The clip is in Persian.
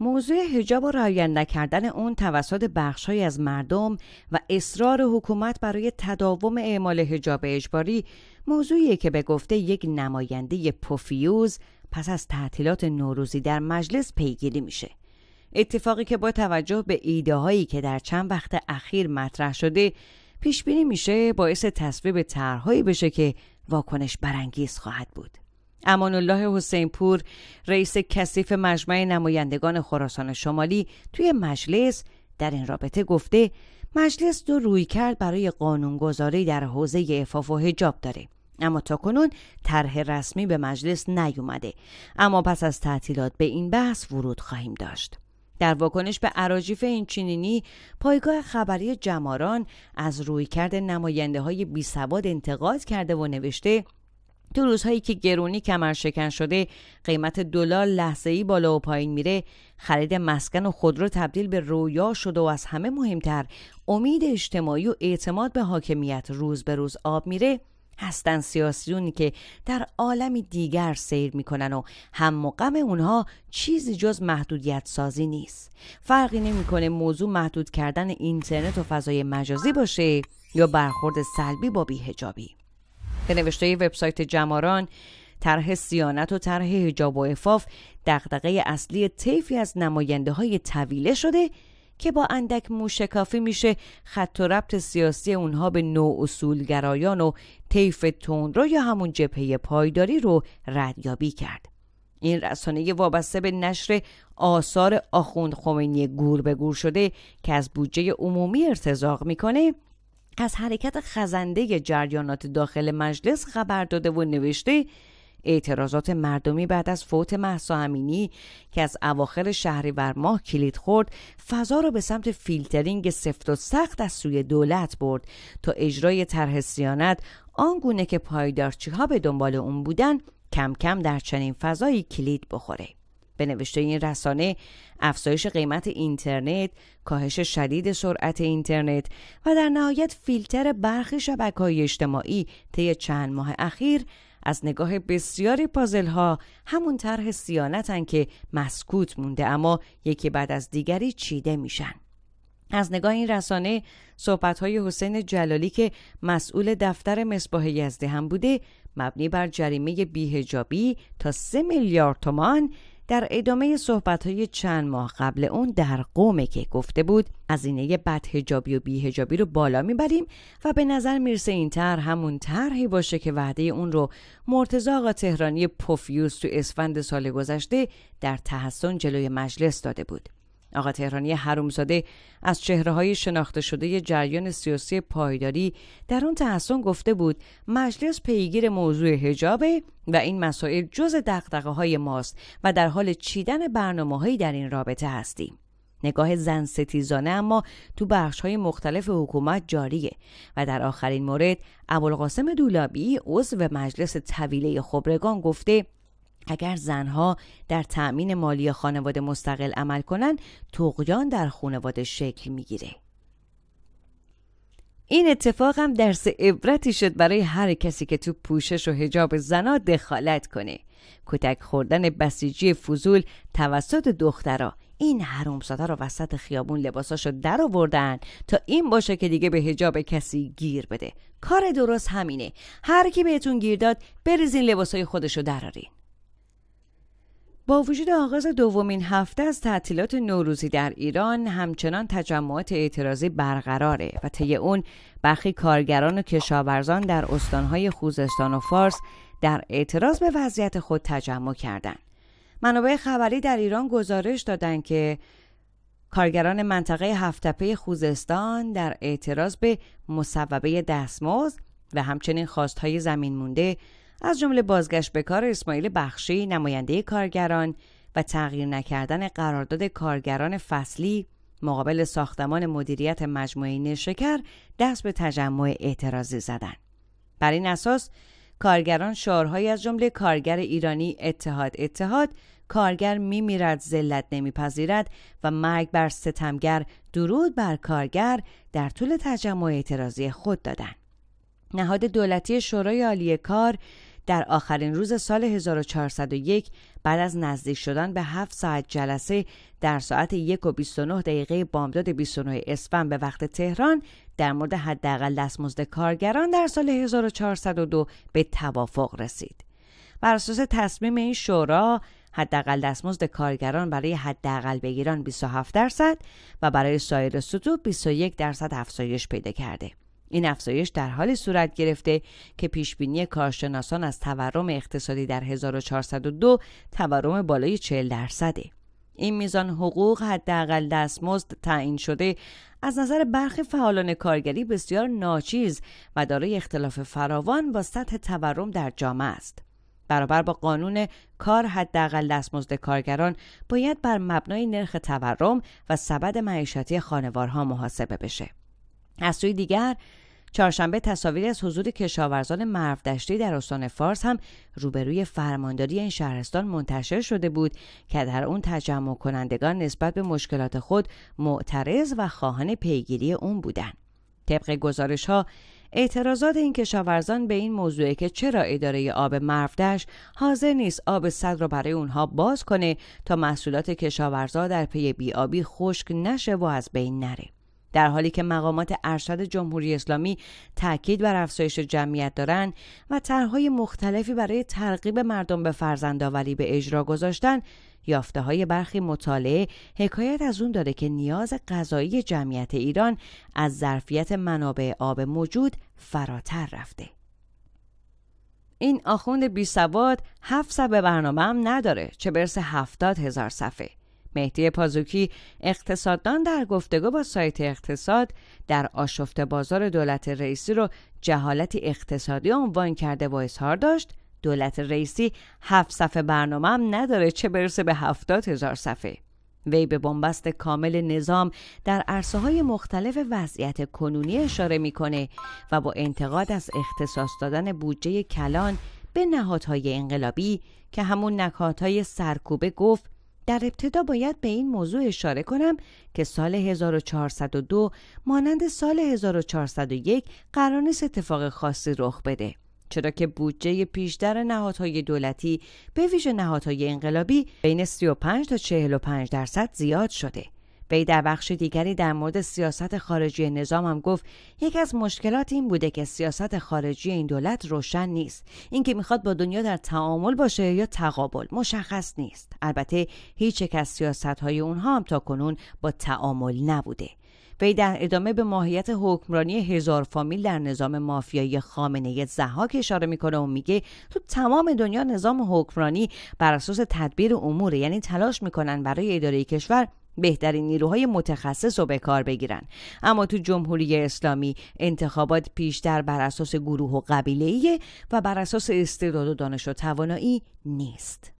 موضوع حجاب و رعایت نکردن اون توسط بخشهایی از مردم و اصرار حکومت برای تداوم اعمال حجاب اجباری موضوعیه که به گفته یک نماینده پوفیوز پس از تعطیلات نوروزی در مجلس پیگیری میشه اتفاقی که با توجه به ایده هایی که در چند وقت اخیر مطرح شده پیش بینی میشه باعث تصویب طرحهایی بشه که واکنش برانگیز خواهد بود امان الله حسین پور رئیس کثیف مجمع نمایندگان خراسان شمالی توی مجلس در این رابطه گفته مجلس دو روی کرد برای قانونگذاری در حوزه افاف و هجاب داره اما تا کنون طرح رسمی به مجلس نیومده اما پس از تعطیلات به این بحث ورود خواهیم داشت در واکنش به عراجیف این چینینی پایگاه خبری جماران از کرد نماینده های بی سواد انتقاد کرده و نوشته تو روزهایی که گرونی کمر شکن شده قیمت دلار لحظه ای بالا و پایین میره خرید مسکن و خودرو تبدیل به رویا شده و از همه مهمتر امید اجتماعی و اعتماد به حاکمیت روز به روز آب میره هستن سیاسیونی که در عالمی دیگر سیر میکنن و هم مقام اونها چیزی جز محدودیت سازی نیست فرقی نمیکنه موضوع محدود کردن اینترنت و فضای مجازی باشه یا برخورد سلبی با بیهجابی به نوشته وبسایت جماران طرح سیانت و طرح حجاب و عفاف دغدغه اصلی طیفی از نماینده های طویله شده که با اندک موشکافی میشه خط و ربط سیاسی اونها به نوع اصولگرایان و طیف رو یا همون جبهه پایداری رو ردیابی کرد این رسانه وابسته به نشر آثار آخوند خمینی گور به گور شده که از بودجه عمومی ارتزاق میکنه از حرکت خزنده جریانات داخل مجلس خبر داده و نوشته اعتراضات مردمی بعد از فوت محسا امینی که از اواخر شهریور ماه کلید خورد فضا را به سمت فیلترینگ سفت و سخت از سوی دولت برد تا اجرای طرح سیانت آنگونه که پایدارچی ها به دنبال اون بودن کم کم در چنین فضایی کلید بخوره به نوشته این رسانه افزایش قیمت اینترنت، کاهش شدید سرعت اینترنت و در نهایت فیلتر برخی شبکه‌های اجتماعی طی چند ماه اخیر از نگاه بسیاری پازل ها همون طرح سیانتن که مسکوت مونده اما یکی بعد از دیگری چیده میشن. از نگاه این رسانه صحبت های حسین جلالی که مسئول دفتر مصباح یزده هم بوده مبنی بر جریمه بیهجابی تا سه میلیارد تومان در ادامه صحبت های چند ماه قبل اون در قومه که گفته بود از هزینه بدهجابی و بیهجابی رو بالا میبریم و به نظر میرسه این طرح همون طرحی باشه که وعده اون رو مرتزا آقا تهرانی پوفیوس تو اسفند سال گذشته در تحسن جلوی مجلس داده بود آقا تهرانی حرومزاده از چهره های شناخته شده جریان سیاسی پایداری در آن تحسن گفته بود مجلس پیگیر موضوع حجابه و این مسائل جز دقدقه های ماست و در حال چیدن برنامه در این رابطه هستیم. نگاه زن ستیزانه اما تو بخش های مختلف حکومت جاریه و در آخرین مورد ابوالقاسم دولابی عضو مجلس طویله خبرگان گفته اگر زنها در تأمین مالی خانواده مستقل عمل کنند تقیان در خانواده شکل میگیره این اتفاق هم درس عبرتی شد برای هر کسی که تو پوشش و هجاب زنها دخالت کنه کتک خوردن بسیجی فضول توسط دخترها این حرومزاده رو وسط خیابون لباساشو در آوردن تا این باشه که دیگه به هجاب کسی گیر بده کار درست همینه هر کی بهتون گیر داد بریزین لباسای خودشو درارین با وجود آغاز دومین هفته از تعطیلات نوروزی در ایران همچنان تجمعات اعتراضی برقراره و طی اون برخی کارگران و کشاورزان در استانهای خوزستان و فارس در اعتراض به وضعیت خود تجمع کردند. منابع خبری در ایران گزارش دادند که کارگران منطقه هفتپه خوزستان در اعتراض به مصوبه دستمزد و همچنین خواستهای زمین مونده از جمله بازگشت به کار اسماعیل بخشی نماینده کارگران و تغییر نکردن قرارداد کارگران فصلی مقابل ساختمان مدیریت مجموعه نشکر دست به تجمع اعتراضی زدند. بر این اساس کارگران شعارهایی از جمله کارگر ایرانی اتحاد اتحاد کارگر میمیرد ذلت نمیپذیرد و مرگ بر ستمگر درود بر کارگر در طول تجمع اعتراضی خود دادند. نهاد دولتی شورای عالی کار در آخرین روز سال 1401 بعد از نزدیک شدن به 7 ساعت جلسه در ساعت 1 و 29 دقیقه بامداد 29 اسفند به وقت تهران در مورد حداقل دستمزد کارگران در سال 1402 به توافق رسید. بر اساس تصمیم این شورا حداقل دستمزد کارگران برای حداقل بگیران 27 درصد و برای سایر سطوح 21 درصد افزایش پیدا کرده. این افزایش در حالی صورت گرفته که بینی کارشناسان از تورم اقتصادی در 1402 تورم بالای 40 درصده. این میزان حقوق حداقل دستمزد تعیین شده از نظر برخی فعالان کارگری بسیار ناچیز و دارای اختلاف فراوان با سطح تورم در جامعه است. برابر با قانون کار حداقل دستمزد کارگران باید بر مبنای نرخ تورم و سبد معیشتی خانوارها محاسبه بشه. از سوی دیگر چهارشنبه تصاویری از حضور کشاورزان مرودشتی در استان فارس هم روبروی فرمانداری این شهرستان منتشر شده بود که در اون تجمع کنندگان نسبت به مشکلات خود معترض و خواهان پیگیری اون بودند. طبق گزارش ها اعتراضات این کشاورزان به این موضوع که چرا اداره آب مرودشت حاضر نیست آب صد را برای اونها باز کنه تا محصولات کشاورزا در پی بیابی خشک نشه و از بین نره. در حالی که مقامات ارشد جمهوری اسلامی تاکید بر افزایش جمعیت دارند و طرحهای مختلفی برای ترغیب مردم به فرزندآوری به اجرا گذاشتن یافته های برخی مطالعه حکایت از اون داره که نیاز غذایی جمعیت ایران از ظرفیت منابع آب موجود فراتر رفته. این آخوند بی سواد هفت صفحه برنامه هم نداره چه برسه هفتاد هزار صفحه. مهدی پازوکی اقتصاددان در گفتگو با سایت اقتصاد در آشفت بازار دولت رئیسی رو جهالت اقتصادی عنوان کرده و اظهار داشت دولت رئیسی هفت صفحه برنامه هم نداره چه برسه به هفتاد هزار صفحه وی به بنبست کامل نظام در عرصه های مختلف وضعیت کنونی اشاره میکنه و با انتقاد از اختصاص دادن بودجه کلان به نهادهای انقلابی که همون نکات های سرکوبه گفت در ابتدا باید به این موضوع اشاره کنم که سال 1402 مانند سال 1401 قرار نیست اتفاق خاصی رخ بده چرا که بودجه پیشتر نهادهای دولتی به ویژه نهادهای انقلابی بین 35 تا 45 درصد زیاد شده وی در بخش دیگری در مورد سیاست خارجی نظام هم گفت یکی از مشکلات این بوده که سیاست خارجی این دولت روشن نیست اینکه میخواد با دنیا در تعامل باشه یا تقابل مشخص نیست البته هیچ یک از سیاست های اونها هم تا کنون با تعامل نبوده وی در ادامه به ماهیت حکمرانی هزار فامیل در نظام مافیایی خامنه زهاک اشاره میکنه و میگه تو تمام دنیا نظام حکمرانی بر اساس تدبیر امور یعنی تلاش میکنن برای اداره کشور بهترین نیروهای متخصص رو به کار بگیرن اما تو جمهوری اسلامی انتخابات پیشتر بر اساس گروه و قبیله و بر اساس استعداد و دانش و توانایی نیست